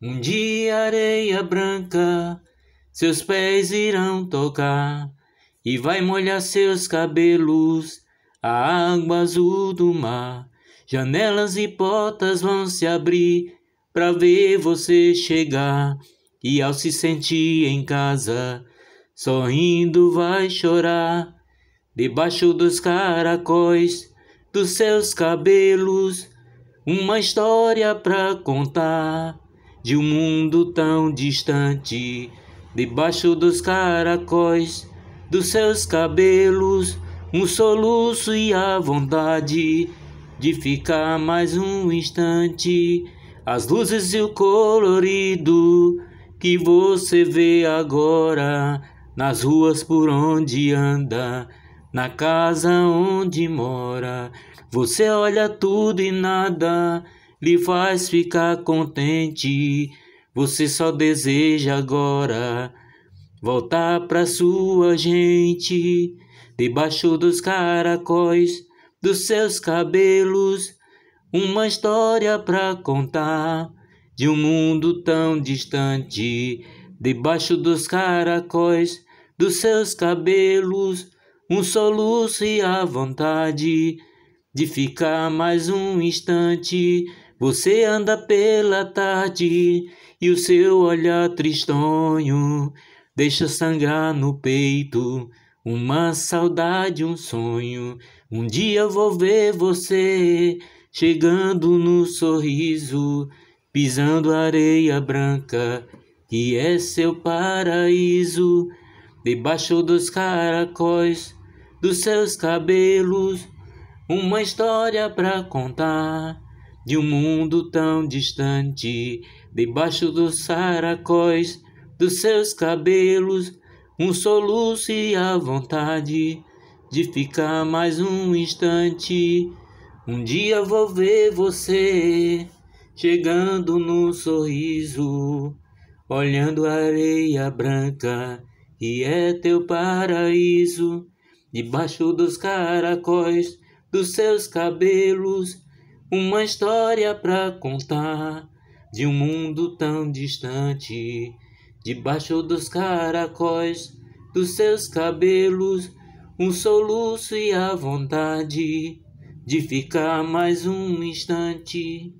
Um dia areia branca seus pés irão tocar e vai molhar seus cabelos a água azul do mar. Janelas e portas vão se abrir para ver você chegar e ao se sentir em casa, sorrindo vai chorar debaixo dos caracóis dos seus cabelos, uma história para contar de um mundo tão distante, debaixo dos caracóis, dos seus cabelos, um soluço e a vontade de ficar mais um instante. As luzes e o colorido que você vê agora nas ruas por onde anda, na casa onde mora. Você olha tudo e nada lhe faz ficar contente. Você só deseja agora voltar pra sua gente, debaixo dos caracóis, dos seus cabelos, uma história pra contar de um mundo tão distante, debaixo dos caracóis, dos seus cabelos, um soluço e a vontade de ficar mais um instante você anda pela tarde e o seu olhar tristonho deixa sangrar no peito uma saudade, um sonho. Um dia vou ver você chegando no sorriso, pisando a areia branca que é seu paraíso, debaixo dos caracóis dos seus cabelos, uma história pra contar de um mundo tão distante, debaixo dos saracóis dos seus cabelos, um soluço e a vontade de ficar mais um instante. Um dia vou ver você chegando no sorriso, olhando a areia branca e é teu paraíso, debaixo dos caracóis dos seus cabelos uma história para contar de um mundo tão distante, debaixo dos caracóis dos seus cabelos, um soluço e a vontade de ficar mais um instante.